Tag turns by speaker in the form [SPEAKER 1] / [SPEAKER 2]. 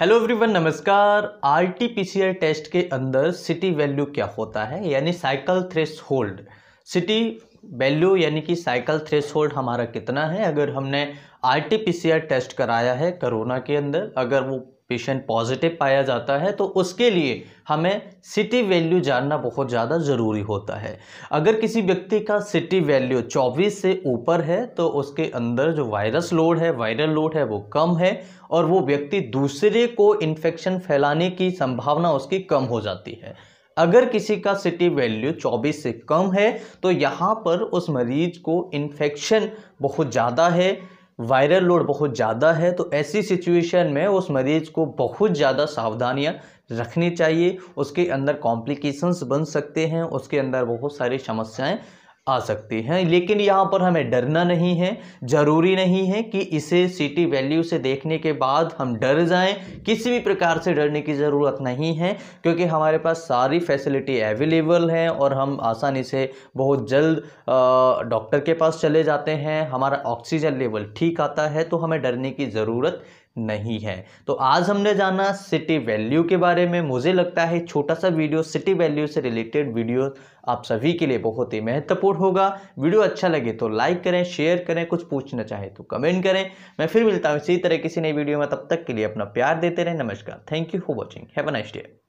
[SPEAKER 1] hello everyone नमस्कार RTPCR test के अंदर सिटी वैल्यू क्या होता है यानी cycle threshold CT value यानी कि साइकिल थ्रेश हमारा कितना है अगर हमने आर टेस्ट कराया है कोरोना के अंदर अगर वो पेशेंट पॉजिटिव पाया जाता है तो उसके लिए हमें सिटी वैल्यू जानना बहुत ज़्यादा ज़रूरी होता है अगर किसी व्यक्ति का सिटी वैल्यू 24 से ऊपर है तो उसके अंदर जो वायरस लोड है वायरल लोड है वो कम है और वो व्यक्ति दूसरे को इन्फेक्शन फैलाने की संभावना उसकी कम हो जाती है अगर किसी का सिटी वैल्यू 24 से कम है तो यहाँ पर उस मरीज को इन्फेक्शन बहुत ज़्यादा है वायरल लोड बहुत ज़्यादा है तो ऐसी सिचुएशन में उस मरीज़ को बहुत ज़्यादा सावधानियाँ रखनी चाहिए उसके अंदर कॉम्प्लिकेशंस बन सकते हैं उसके अंदर बहुत सारी समस्याएं आ सकती हैं लेकिन यहाँ पर हमें डरना नहीं है ज़रूरी नहीं है कि इसे सिटी वैल्यू से देखने के बाद हम डर जाएं किसी भी प्रकार से डरने की ज़रूरत नहीं है क्योंकि हमारे पास सारी फैसिलिटी अवेलेबल हैं और हम आसानी से बहुत जल्द डॉक्टर के पास चले जाते हैं हमारा ऑक्सीजन लेवल ठीक आता है तो हमें डरने की ज़रूरत नहीं है तो आज हमने जाना सिटी वैल्यू के बारे में मुझे लगता है छोटा सा वीडियो सिटी वैल्यू से रिलेटेड वीडियो आप सभी के लिए बहुत ही महत्वपूर्ण होगा वीडियो अच्छा लगे तो लाइक करें शेयर करें कुछ पूछना चाहे तो कमेंट करें मैं फिर मिलता हूँ इसी तरह किसी नई वीडियो में तब तक के लिए अपना प्यार देते रहें नमस्कार thank you for watching have a nice day